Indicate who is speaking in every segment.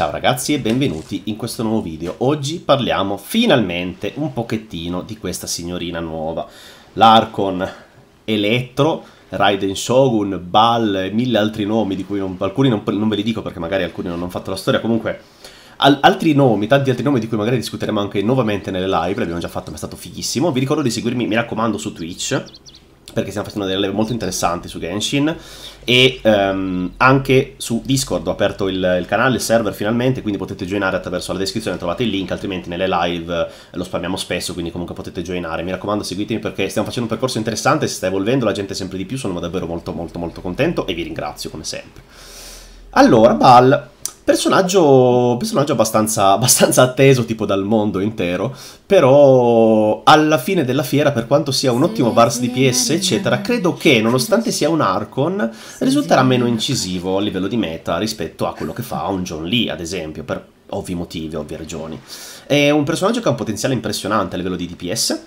Speaker 1: Ciao ragazzi e benvenuti in questo nuovo video. Oggi parliamo finalmente un pochettino di questa signorina nuova, l'Arcon Elettro, Raiden Shogun, Bal e mille altri nomi di cui non, alcuni non, non, ve li dico perché magari alcuni non hanno fatto la storia, comunque al, altri nomi, tanti altri nomi di cui magari discuteremo anche nuovamente nelle live, l'abbiamo già fatto ma è stato fighissimo. Vi ricordo di seguirmi, mi raccomando, su Twitch perché stiamo facendo delle leve molto interessanti su Genshin e um, anche su Discord ho aperto il, il, canale, il server finalmente, quindi potete joinare attraverso la descrizione, trovate il link, altrimenti nelle live eh, lo spammiamo spesso, quindi comunque potete joinare. Mi raccomando seguitemi perché stiamo facendo un percorso interessante, si sta evolvendo, la gente sempre di più, sono davvero molto molto molto contento e vi ringrazio come sempre. Allora, Bal, Personaggio, personaggio abbastanza, abbastanza, atteso tipo dal mondo intero, però alla fine della fiera, per quanto sia un ottimo bars DPS, eccetera, credo che nonostante sia un Archon, risulterà meno incisivo a livello di meta rispetto a quello che fa un John Lee, ad esempio, per ovvi motivi, ovvie ragioni. È un personaggio che ha un potenziale impressionante a livello di DPS,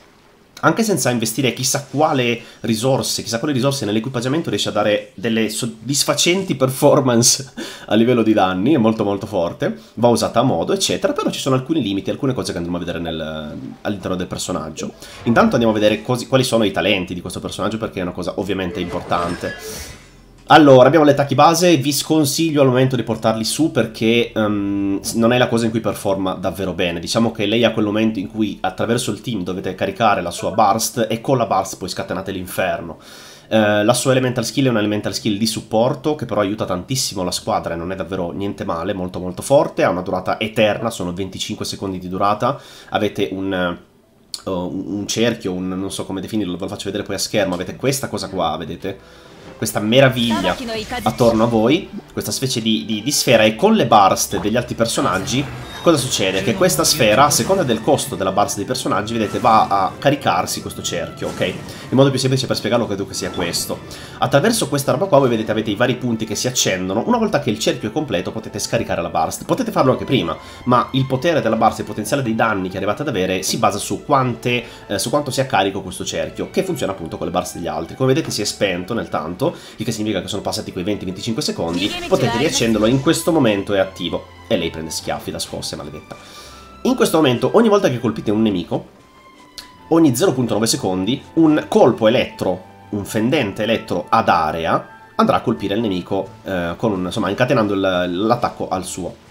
Speaker 1: anche senza investire chissà quale risorse, chissà quale risorse nell'equipaggiamento riesce a dare delle soddisfacenti performance a livello di danni, è molto molto forte, va usata a modo, eccetera, però ci sono alcuni limiti, alcune cose che andremo a vedere nel, all'interno del personaggio. Intanto andiamo a vedere cosi, quali sono i talenti di questo personaggio perché è una cosa ovviamente importante. Allora, abbiamo le attacchi base, vi sconsiglio al momento di portarli su perché um, non è la cosa in cui performa davvero bene. Diciamo che lei ha quel momento in cui attraverso il team dovete caricare la sua burst e con la burst poi scatenate l'inferno. Uh, la sua elemental skill è un elemental skill di supporto che però aiuta tantissimo la squadra e non è davvero niente male, molto molto forte, ha una durata eterna, sono 25 secondi di durata, avete un... Uh, un cerchio, un, non so come definirlo, ve lo faccio vedere poi a schermo, avete questa cosa qua, vedete? questa meraviglia attorno a voi, questa specie di, di, di sfera e con le burst degli altri personaggi Cosa succede? Che questa sfera, a seconda del costo della barza dei personaggi, vedete, va a caricarsi questo cerchio, ok? Il modo più semplice per spiegarlo credo che sia questo. Attraverso questa roba qua voi vedete avete i vari punti che si accendono. Una volta che il cerchio è completo potete scaricare la barza. Potete farlo anche prima, ma il potere della barza e il potenziale dei danni che arrivate ad avere si basa su, quante, eh, su quanto sia carico questo cerchio, che funziona appunto con le barze degli altri. Come vedete si è spento nel tanto, il che significa che sono passati quei 20-25 secondi. Potete riaccenderlo in questo momento è attivo e lei prende schiaffi da scosse, maledetta. In questo momento, ogni volta che colpite un nemico, ogni 0.9 secondi, un colpo elettro, un fendente elettro ad area, andrà a colpire il nemico, eh, un, insomma, incatenando l'attacco al suo.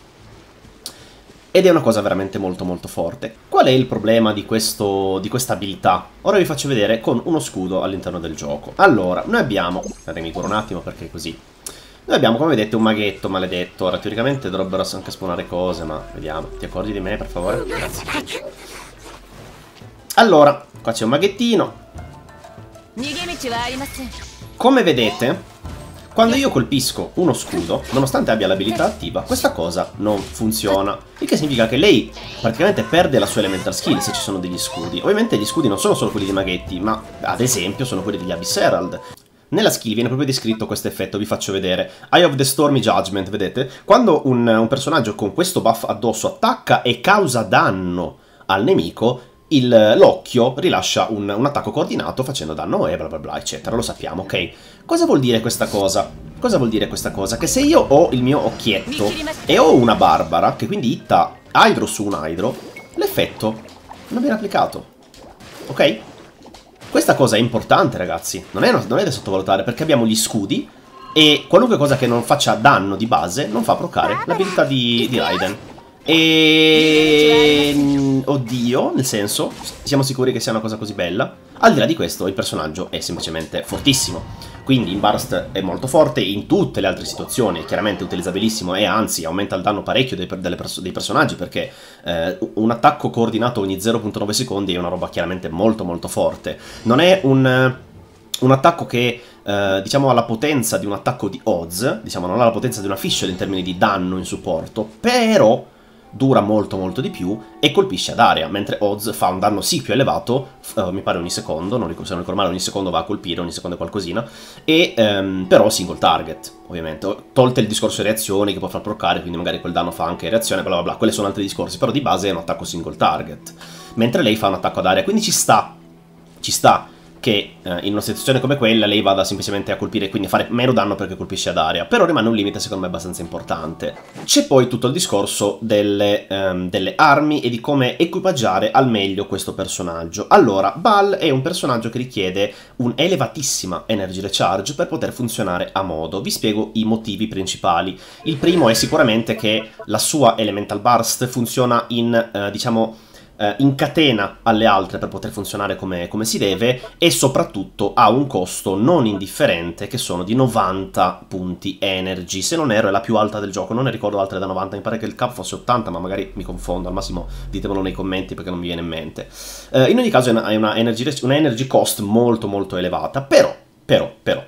Speaker 1: Ed è una cosa veramente molto molto forte. Qual è il problema di, questo, di questa abilità? Ora vi faccio vedere con uno scudo all'interno del gioco. Allora, noi abbiamo... Datemi ancora un attimo perché così noi abbiamo, come vedete, un maghetto maledetto. Ora, teoricamente dovrebbero anche spawnare cose, ma vediamo. Ti accordi di me, per favore? Grazie Allora, qua c'è un maghettino. Come vedete, quando io colpisco uno scudo, nonostante abbia l'abilità attiva, questa cosa non funziona. Il che significa che lei praticamente perde la sua elemental skill se ci sono degli scudi. Ovviamente gli scudi non sono solo quelli dei maghetti, ma ad esempio sono quelli degli Abyss Herald. Nella skill viene proprio descritto questo effetto, vi faccio vedere. Eye of the Stormy Judgment, vedete? Quando un, un personaggio con questo buff addosso attacca e causa danno al nemico, l'occhio rilascia un, un, attacco coordinato facendo danno e bla bla bla eccetera, lo sappiamo, ok? Cosa vuol dire questa cosa? Cosa vuol dire questa cosa? Che se io ho il mio occhietto e ho una Barbara, che quindi itta Hydro su un Hydro, l'effetto non viene applicato, ok? Questa cosa è importante, ragazzi. Non è, non è da sottovalutare, perché abbiamo gli scudi e qualunque cosa che non faccia danno di base non fa procare l'abilità di, di Raiden. E... Mm, oddio, nel senso, siamo sicuri che sia una cosa così bella. Al di là di questo, il personaggio è semplicemente fortissimo. Quindi in Burst è molto forte in tutte le altre situazioni, chiaramente utilizzabilissimo e anzi aumenta il danno parecchio dei, perso dei personaggi perché eh, un attacco coordinato ogni 0.9 secondi è una roba chiaramente molto molto forte. Non è un, un attacco che eh, diciamo la potenza di un attacco di Oz, diciamo non ha la potenza di una Fischl in termini di danno in supporto, però dura molto molto di più e colpisce ad area, mentre Oz fa un danno sì più elevato, uh, mi pare ogni secondo, non ricordo, se non ricordo male ogni secondo va a colpire, ogni secondo è qualcosina, e um, però single target, ovviamente, tolte il discorso reazioni che può far proccare, quindi magari quel danno fa anche reazione, bla bla bla, quelli sono altri discorsi, però di base è un attacco single target, mentre lei fa un attacco ad area, quindi ci sta, ci sta che eh, in una situazione come quella lei vada semplicemente a colpire, quindi a fare meno danno perché colpisce ad aria, però rimane un limite secondo me abbastanza importante. C'è poi tutto il discorso delle, ehm, delle armi e di come equipaggiare al meglio questo personaggio. Allora, Bal è un personaggio che richiede un'elevatissima energy recharge per poter funzionare a modo. Vi spiego i motivi principali. Il primo è sicuramente che la sua elemental burst funziona in, eh, diciamo, eh, in catena alle altre per poter funzionare come, come, si deve e soprattutto ha un costo non indifferente che sono di 90 punti energy. Se non erro è la più alta del gioco, non ne ricordo altre da 90, mi pare che il cap fosse 80 ma magari mi confondo, al massimo ditemelo nei commenti perché non mi viene in mente. Eh, in ogni caso è una, è una, energy, una energy cost molto molto elevata, però, però, però,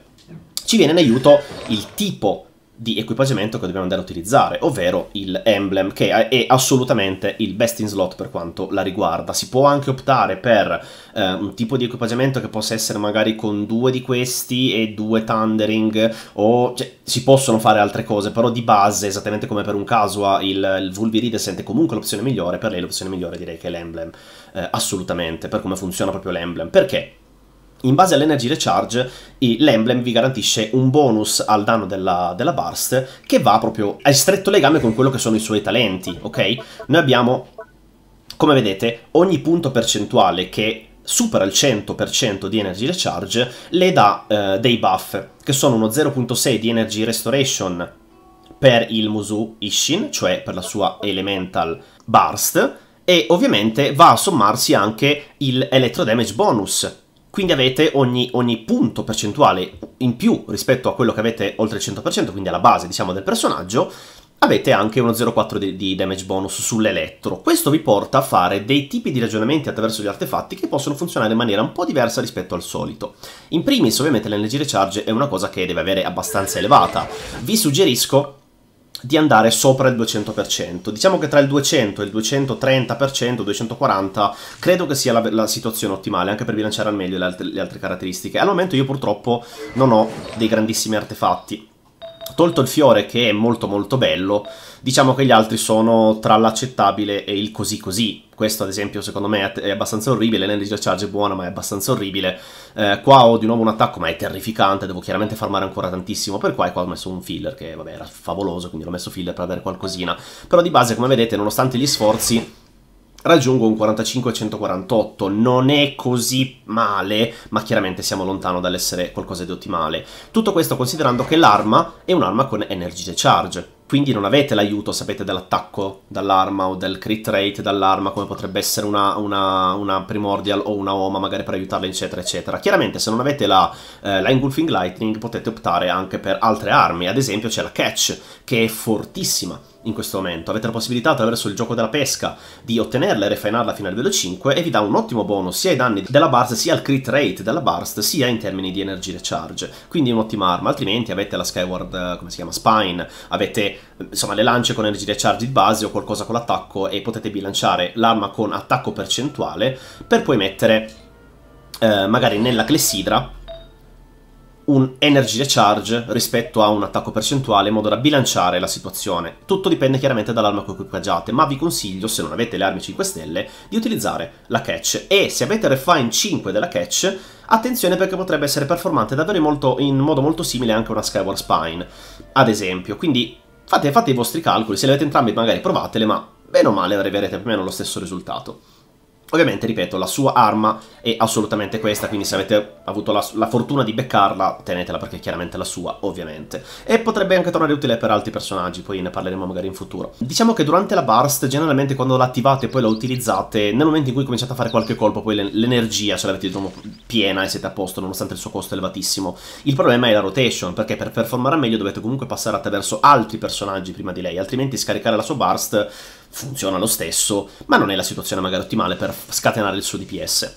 Speaker 1: ci viene in aiuto il tipo di equipaggiamento che dobbiamo andare a utilizzare, ovvero il emblem, che è assolutamente il best in slot per quanto la riguarda. Si può anche optare per eh, un tipo di equipaggiamento che possa essere magari con due di questi e due thundering, o cioè, si possono fare altre cose, però di base, esattamente come per un Casua, il, il Vulviride sente comunque l'opzione migliore, per lei l'opzione migliore direi che è l'emblem, eh, assolutamente, per come funziona proprio l'emblem. Perché? In base all'Energy Recharge, l'emblem vi garantisce un bonus al danno della, della burst che va proprio a stretto legame con quello che sono i suoi talenti, ok? Noi abbiamo, come vedete, ogni punto percentuale che supera il 100% di Energy Recharge le dà eh, dei buff, che sono uno 0.6 di Energy Restoration per il Musu Ishin, cioè per la sua Elemental Burst, e ovviamente va a sommarsi anche il Electro Damage Bonus, quindi avete ogni, ogni, punto percentuale in più rispetto a quello che avete oltre il 100%, quindi alla base diciamo del personaggio, avete anche uno 0,4 di, di, damage bonus sull'elettro. Questo vi porta a fare dei tipi di ragionamenti attraverso gli artefatti che possono funzionare in maniera un po' diversa rispetto al solito. In primis ovviamente l'energy recharge è una cosa che deve avere abbastanza elevata. Vi suggerisco di andare sopra il 200%. Diciamo che tra il 200 e il 230%, 240% credo che sia la, la situazione ottimale anche per bilanciare al meglio le altre, le altre, caratteristiche. Al momento io purtroppo non ho dei grandissimi artefatti. Tolto il fiore che è molto molto bello, diciamo che gli altri sono tra l'accettabile e il così così. Questo ad esempio secondo me è abbastanza orribile, l'energia charge è buona ma è abbastanza orribile. Eh, qua ho di nuovo un attacco ma è terrificante, devo chiaramente farmare ancora tantissimo. Per qua, e qua ho messo un filler che vabbè era favoloso, quindi l'ho messo filler per dare qualcosina. Però di base come vedete nonostante gli sforzi raggiungo un 45-148, non è così male, ma chiaramente siamo lontano dall'essere qualcosa di ottimale. Tutto questo considerando che l'arma è un'arma con energy recharge, quindi non avete l'aiuto, sapete, dell'attacco dall'arma o del crit rate dall'arma, come potrebbe essere una, una, una, primordial o una oma magari per aiutarla, eccetera, eccetera. Chiaramente se non avete la, eh, la Engulfing Lightning potete optare anche per altre armi, ad esempio c'è la Catch, che è fortissima in questo momento. Avete la possibilità attraverso il gioco della pesca di ottenerla e refinarla fino al livello 5 e vi dà un ottimo bonus sia ai danni della burst sia al crit rate della burst sia in termini di energy recharge. Quindi un'ottima arma, altrimenti avete la Skyward, eh, come si chiama, Spine, avete eh, insomma le lance con energy recharge di base o qualcosa con l'attacco e potete bilanciare l'arma con attacco percentuale per poi mettere eh, magari nella clessidra un energy recharge rispetto a un attacco percentuale in modo da bilanciare la situazione. Tutto dipende chiaramente dall'arma che equipaggiate, ma vi consiglio, se non avete le armi 5 stelle, di utilizzare la catch. E se avete refine 5 della catch, attenzione perché potrebbe essere performante davvero in, molto, in modo molto simile anche a una Skyward Spine, ad esempio. Quindi fate, fate i vostri calcoli, se le avete entrambe magari provatele, ma bene o male arriverete più o meno allo stesso risultato. Ovviamente, ripeto, la sua arma è assolutamente questa, quindi se avete avuto la, la, fortuna di beccarla, tenetela perché è chiaramente la sua, ovviamente. E potrebbe anche tornare utile per altri personaggi, poi ne parleremo magari in futuro. Diciamo che durante la burst, generalmente quando l'attivate e poi la utilizzate, nel momento in cui cominciate a fare qualche colpo, poi l'energia ce l'avete di diciamo, piena e siete a posto, nonostante il suo costo elevatissimo. Il problema è la rotation, perché per performare meglio dovete comunque passare attraverso altri personaggi prima di lei, altrimenti scaricare la sua burst funziona lo stesso, ma non è la situazione magari ottimale per scatenare il suo DPS.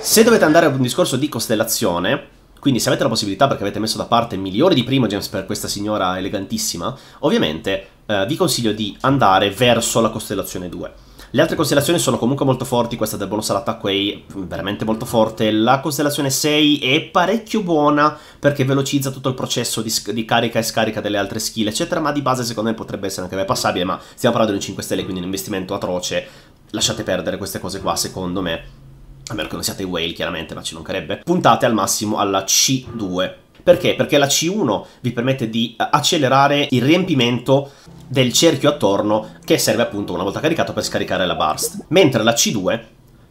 Speaker 1: Se dovete andare ad un discorso di costellazione, quindi se avete la possibilità perché avete messo da parte migliori di primogems per questa signora elegantissima, ovviamente eh, vi consiglio di andare verso la costellazione 2. Le altre costellazioni sono comunque molto forti, questa del bonus all'attacco è veramente molto forte. La costellazione 6 è parecchio buona perché velocizza tutto il processo di, di carica e scarica delle altre skill, eccetera, ma di base secondo me potrebbe essere anche passabile, ma stiamo parlando di 5 stelle, quindi un investimento atroce. Lasciate perdere queste cose qua, secondo me. A meno che non siate whale, chiaramente, ma ci mancherebbe. Puntate al massimo alla C2. Perché? Perché la C1 vi permette di eh, accelerare il riempimento del cerchio attorno che serve appunto una volta caricato per scaricare la burst, mentre la C2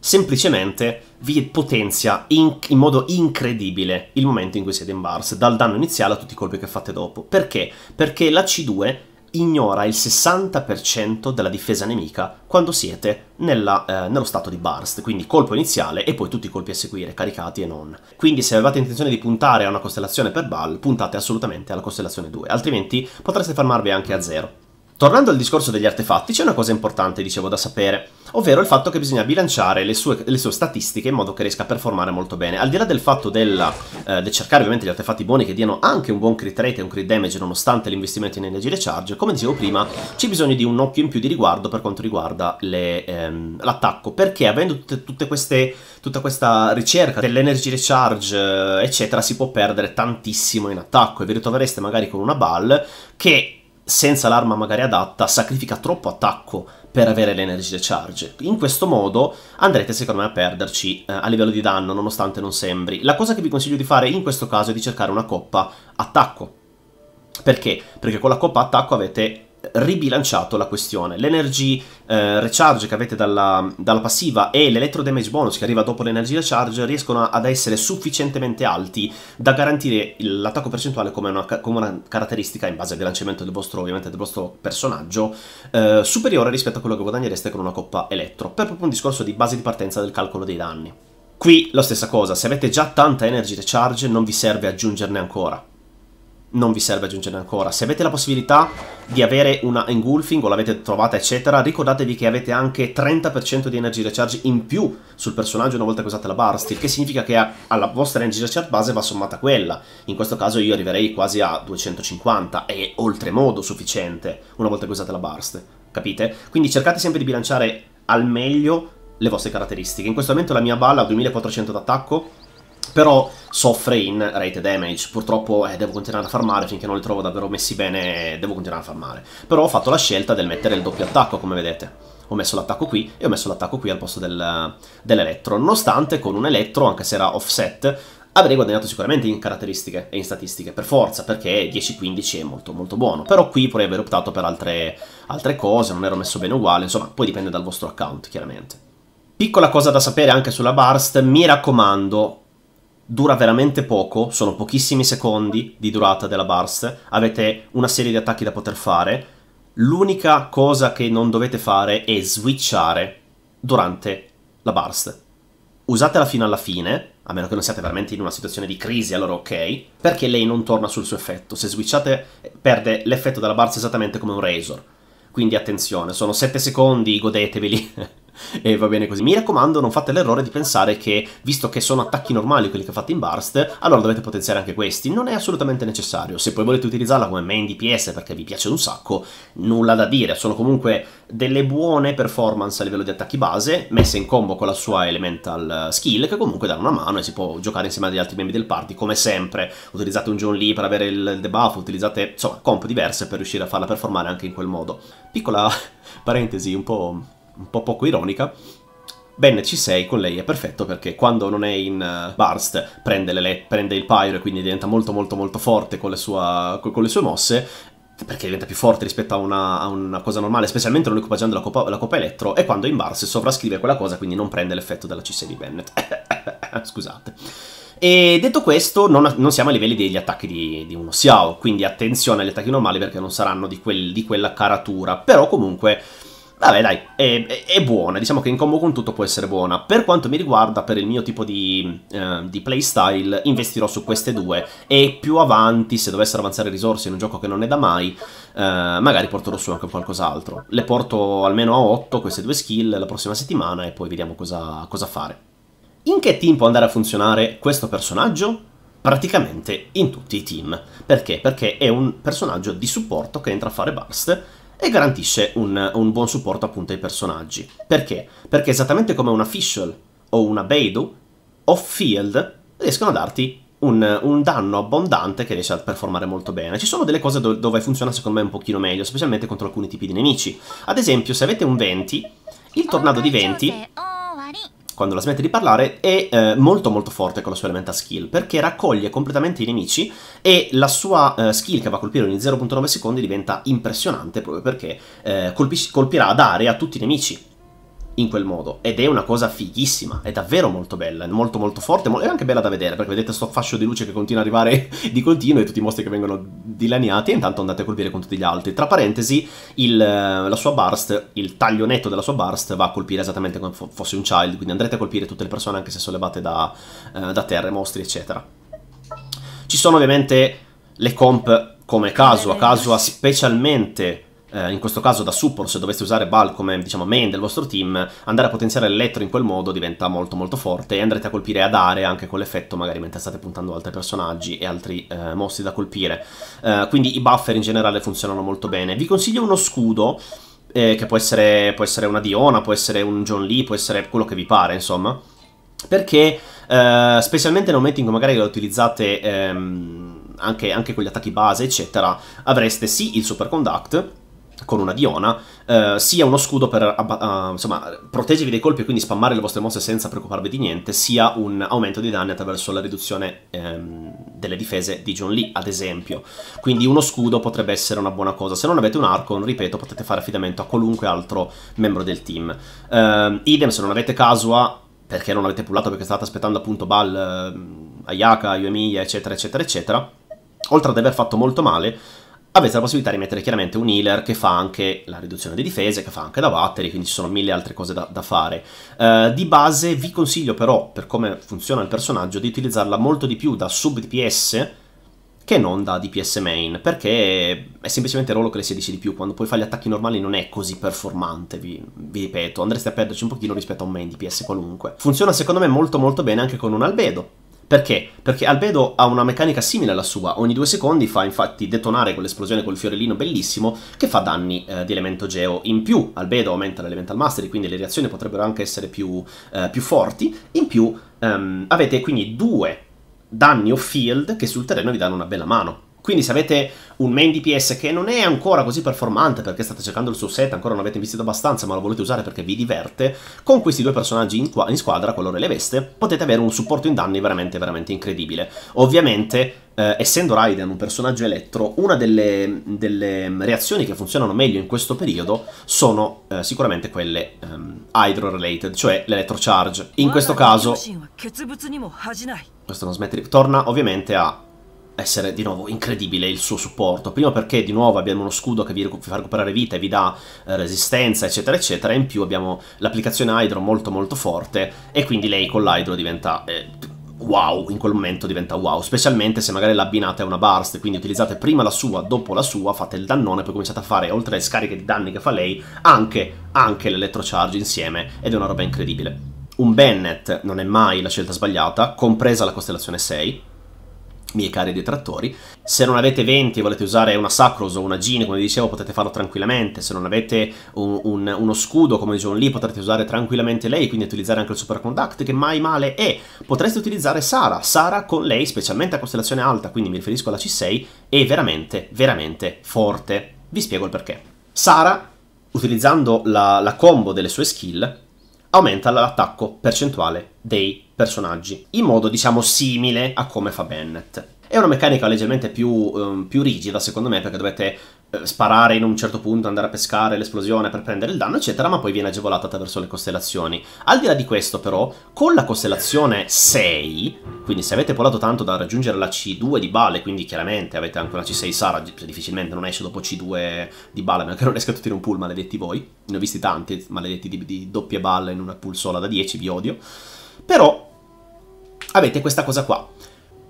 Speaker 1: semplicemente vi potenzia in, in, modo incredibile il momento in cui siete in burst, dal danno iniziale a tutti i colpi che fate dopo. Perché? Perché la C2 ignora il 60% della difesa nemica quando siete nella, eh, nello stato di burst, quindi colpo iniziale e poi tutti i colpi a seguire, caricati e non. Quindi se avevate intenzione di puntare a una costellazione per Baal, puntate assolutamente alla costellazione 2, altrimenti potreste farmarvi anche a 0. Tornando al discorso degli artefatti, c'è una cosa importante, dicevo, da sapere, ovvero il fatto che bisogna bilanciare le sue, le sue statistiche in modo che riesca a performare molto bene. Al di là del fatto del, eh, de cercare ovviamente gli artefatti buoni che diano anche un buon crit rate e un crit damage nonostante l'investimento in energy recharge, come dicevo prima, c'è bisogno di un occhio in più di riguardo per quanto riguarda ehm, l'attacco, ehm, perché avendo tutte, tutte queste, tutta questa ricerca dell'energy recharge, eccetera, si può perdere tantissimo in attacco e vi ritrovereste magari con una ball che senza l'arma magari adatta, sacrifica troppo attacco per avere le energie charge. In questo modo andrete secondo me a perderci eh, a livello di danno, nonostante non sembri. La cosa che vi consiglio di fare in questo caso è di cercare una coppa attacco. Perché? Perché con la coppa attacco avete ribilanciato la questione. L'energy eh, recharge che avete dalla, dalla passiva e l'elettro damage bonus che arriva dopo l'energy recharge riescono ad essere sufficientemente alti da garantire l'attacco percentuale come una, come una, caratteristica in base al bilanciamento del vostro, del vostro personaggio eh, superiore rispetto a quello che guadagnereste con una coppa elettro, per proprio un discorso di base di partenza del calcolo dei danni. Qui la stessa cosa, se avete già tanta energy recharge non vi serve aggiungerne ancora, non vi serve aggiungere ancora. Se avete la possibilità di avere una engulfing o l'avete trovata eccetera, ricordatevi che avete anche 30% di energy recharge in più sul personaggio una volta che usate la bar steel, che significa che alla vostra energy recharge base va sommata quella. In questo caso io arriverei quasi a 250, è oltremodo sufficiente una volta che usate la bar steel, capite? Quindi cercate sempre di bilanciare al meglio le vostre caratteristiche. In questo momento la mia balla ha 2400 d'attacco, però soffre in rate damage. Purtroppo eh, devo continuare a farmare finché non li trovo davvero messi bene, devo continuare a farmare. Però ho fatto la scelta del mettere il doppio attacco, come vedete. Ho messo l'attacco qui e ho messo l'attacco qui al posto del, dell'elettro. Nonostante con un elettro, anche se era offset, avrei guadagnato sicuramente in caratteristiche e in statistiche, per forza, perché 10-15 è molto molto buono. Però qui potrei aver optato per altre, altre cose, non ero messo bene uguale, insomma, poi dipende dal vostro account, chiaramente. Piccola cosa da sapere anche sulla Burst, mi raccomando, dura veramente poco, sono pochissimi secondi di durata della burst, avete una serie di attacchi da poter fare. L'unica cosa che non dovete fare è switchare durante la burst. Usatela fino alla fine, a meno che non siate veramente in una situazione di crisi, allora ok, perché lei non torna sul suo effetto. Se switchate perde l'effetto della burst esattamente come un Razor. Quindi attenzione, sono 7 secondi, godeteveli. e va bene così. Mi raccomando, non fate l'errore di pensare che, visto che sono attacchi normali quelli che fate in burst, allora dovete potenziare anche questi. Non è assolutamente necessario. Se poi volete utilizzarla come main DPS perché vi piace un sacco, nulla da dire. Sono comunque delle buone performance a livello di attacchi base, messe in combo con la sua elemental skill, che comunque danno una mano e si può giocare insieme agli altri membri del party, come sempre. Utilizzate un John Lee per avere il debuff, utilizzate, insomma, comp diverse per riuscire a farla performare anche in quel modo. Piccola parentesi, un po' un po' poco ironica, Ben c sei, con lei è perfetto perché quando non è in eh, Burst prende, le, prende il Pyro e quindi diventa molto molto molto forte con le, sua, con le sue mosse perché diventa più forte rispetto a una, a una cosa normale, specialmente non equipaggiando la coppa, la coppa elettro, e quando in Barst sovrascrive quella cosa, quindi non prende l'effetto della C6 di Bennett. Scusate. E detto questo, non, non, siamo ai livelli degli attacchi di, di, uno Xiao, quindi attenzione agli attacchi normali perché non saranno di, quel, di quella caratura, però comunque Vabbè dai, è, è, buona, diciamo che in combo con tutto può essere buona. Per quanto mi riguarda, per il mio tipo di, eh, di playstyle, investirò su queste due e più avanti, se dovessero avanzare risorse in un gioco che non è da mai, eh, magari porterò su anche qualcos'altro. Le porto almeno a 8 queste due skill la prossima settimana e poi vediamo cosa, cosa fare. In che team può andare a funzionare questo personaggio? praticamente in tutti i team. Perché? Perché è un personaggio di supporto che entra a fare burst e garantisce un, un buon supporto appunto ai personaggi. Perché? Perché esattamente come un official o una Beidou, off-field riescono a darti un, un, danno abbondante che riesce a performare molto bene. Ci sono delle cose do- dove funziona secondo me un pochino meglio, specialmente contro alcuni tipi di nemici. Ad esempio, se avete un 20, il tornado di 20 quando la smette di parlare, è eh, molto molto forte con la sua elemental skill, perché raccoglie completamente i nemici e la sua eh, skill che va a colpire ogni 0.9 secondi diventa impressionante proprio perché eh, colpis- colpirà ad area tutti i nemici in quel modo ed è una cosa fighissima, è davvero molto bella, è molto molto forte, è anche bella da vedere perché vedete sto fascio di luce che continua ad arrivare di continuo e tutti i mostri che vengono dilaniati e intanto andate a colpire con tutti gli altri. Tra parentesi, il, eh, la sua burst, il taglio netto della sua burst va a colpire esattamente come fosse un child, quindi andrete a colpire tutte le persone anche se sollevate da, eh, da terra, mostri eccetera. Ci sono ovviamente le comp come Kazuha, Kazuha specialmente eh, in questo caso da support, se doveste usare Bal come diciamo main del vostro team, andare a potenziare l'elettro in quel modo diventa molto molto forte e andrete a colpire ad area anche con l'effetto magari mentre state puntando altri personaggi e altri eh, mostri da colpire. Eh, quindi i buffer in generale funzionano molto bene. Vi consiglio uno scudo. Eh, che può essere, può essere una Diona, può essere un John Lee, può essere quello che vi pare, insomma. Perché Uh, specialmente nel momento in cui magari lo utilizzate um, anche, anche, con gli attacchi base, eccetera, avreste sì il Super Conduct con una Diona, eh, sia uno scudo per uh, insomma, proteggervi dai colpi e quindi spammare le vostre mosse senza preoccuparvi di niente, sia un aumento dei danni attraverso la riduzione ehm, delle difese di John Lee, ad esempio. Quindi uno scudo potrebbe essere una buona cosa. Se non avete un Arcon, ripeto, potete fare affidamento a qualunque altro membro del team. Eh, idem, se non avete Casua, perché non avete pullato perché state aspettando appunto Bal, eh, Ayaka, Yuemiya, eccetera, eccetera, eccetera. Oltre ad aver fatto molto male, avete la possibilità di mettere chiaramente un healer che fa anche la riduzione di difese, che fa anche da battery, quindi ci sono mille altre cose da, da fare. Uh, di base vi consiglio però, per come funziona il personaggio, di utilizzarla molto di più da sub DPS che non da DPS main, perché è semplicemente il ruolo che le si di più, quando poi fa gli attacchi normali non è così performante, vi, vi, ripeto, andreste a perderci un pochino rispetto a un main DPS qualunque. Funziona secondo me molto molto bene anche con un albedo, perché? Perché Albedo ha una meccanica simile alla sua, ogni due secondi fa infatti detonare quell'esplosione col fiorellino bellissimo che fa danni eh, di elemento geo in più. Albedo aumenta l'elemental mastery, quindi le reazioni potrebbero anche essere più, eh, più forti. In più ehm, avete quindi due danni off field che sul terreno vi danno una bella mano. Quindi se avete un main DPS che non è ancora così performante perché state cercando il suo set, ancora non avete investito abbastanza ma lo volete usare perché vi diverte, con questi due personaggi in, in squadra, colore e le veste, potete avere un supporto in danni veramente, veramente incredibile. Ovviamente, eh, essendo Raiden un personaggio elettro, una delle, delle, mm, reazioni che funzionano meglio in questo periodo sono eh, sicuramente quelle ehm, hydro-related, cioè Charge. In questo caso... Questo non smette di... Torna ovviamente a essere di nuovo incredibile il suo supporto. Prima perché di nuovo abbiamo uno scudo che vi fa recuperare vita e vi dà eh, resistenza, eccetera, eccetera. in più abbiamo l'applicazione Hydro molto molto forte. E quindi lei con l'Hydro diventa. Eh, wow, in quel momento diventa wow, specialmente se magari l'abbinate a una burst, quindi utilizzate prima la sua, dopo la sua, fate il dannone, poi cominciate a fare, oltre alle scariche di danni che fa lei, anche, anche l'elettrocharge insieme, ed è una roba incredibile. Un Bennett non è mai la scelta sbagliata, compresa la costellazione 6, miei cari detrattori. Se non avete 20 e volete usare una Sacros o una Gin, come dicevo, potete farlo tranquillamente. Se non avete un, un, uno scudo, come dicevo lì, potrete usare tranquillamente lei, quindi utilizzare anche il Superconduct, che mai male è. Potreste utilizzare Sara, Sara con lei, specialmente a costellazione alta, quindi mi riferisco alla C6, è veramente, veramente forte. Vi spiego il perché. Sara, utilizzando la, la combo delle sue skill, aumenta l'attacco percentuale dei personaggi, in modo diciamo simile a come fa Bennett. È una meccanica leggermente più, ehm, più rigida secondo me perché dovete eh, sparare in un certo punto, andare a pescare l'esplosione per prendere il danno, eccetera, ma poi viene agevolata attraverso le costellazioni. Al di là di questo, però, con la costellazione 6, quindi se avete volato tanto da raggiungere la C2 di Bale, quindi chiaramente avete anche una C6 Sara, difficilmente non esce dopo C2 di Bale, perché non riesco a tutti un pool, maledetti voi. Ne ho visti tanti, maledetti di, di doppie balle in una pool sola da 10, vi odio. Però avete questa cosa qua.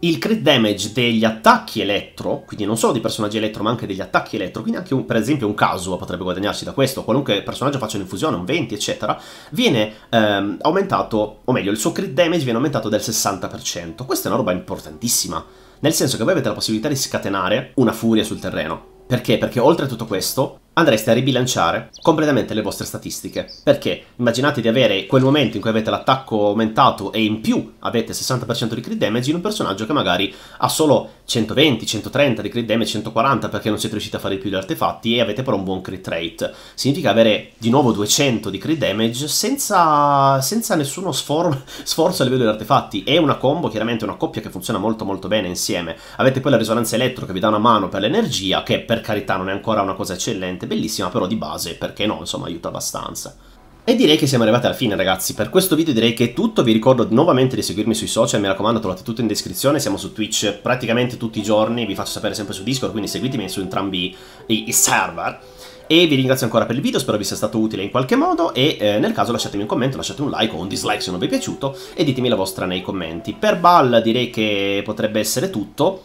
Speaker 1: Il crit damage degli attacchi elettro, quindi non solo di personaggi elettro ma anche degli attacchi elettro, quindi anche un, per esempio un caso potrebbe guadagnarsi da questo, qualunque personaggio faccia un'infusione, un 20 eccetera, viene ehm, aumentato, o meglio il suo crit damage viene aumentato del 60%. Questa è una roba importantissima, nel senso che voi avete la possibilità di scatenare una furia sul terreno. Perché? Perché oltre a tutto questo andreste a ribilanciare completamente le vostre statistiche. Perché immaginate di avere quel momento in cui avete l'attacco aumentato e in più avete 60% di crit damage in un personaggio che magari ha solo 120, 130 di crit damage, 140 perché non siete riusciti a fare più gli artefatti e avete però un buon crit rate. Significa avere di nuovo 200 di crit damage senza, senza nessuno sfor- sforzo a livello di artefatti. È una combo, chiaramente una coppia che funziona molto molto bene insieme. Avete poi la risonanza elettro che vi dà una mano per l'energia, che per carità non è ancora una cosa eccellente particolarmente bellissima, però di base, perché no, insomma, aiuta abbastanza. E direi che siamo arrivati alla fine ragazzi, per questo video direi che è tutto, vi ricordo nuovamente di seguirmi sui social, mi raccomando trovate tutto in descrizione, siamo su Twitch praticamente tutti i giorni, vi faccio sapere sempre su Discord, quindi seguitemi su entrambi i, i server. E vi ringrazio ancora per il video, spero vi sia stato utile in qualche modo e eh, nel caso lasciatemi un commento, lasciate un like o un dislike se non vi è piaciuto e ditemi la vostra nei commenti. Per Ball direi che potrebbe essere tutto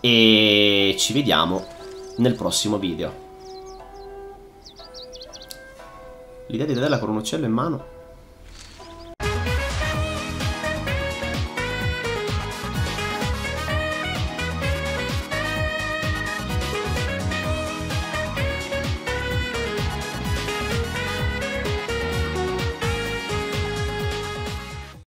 Speaker 1: e ci vediamo nel prossimo video. L'idea di tenerla con un uccello in mano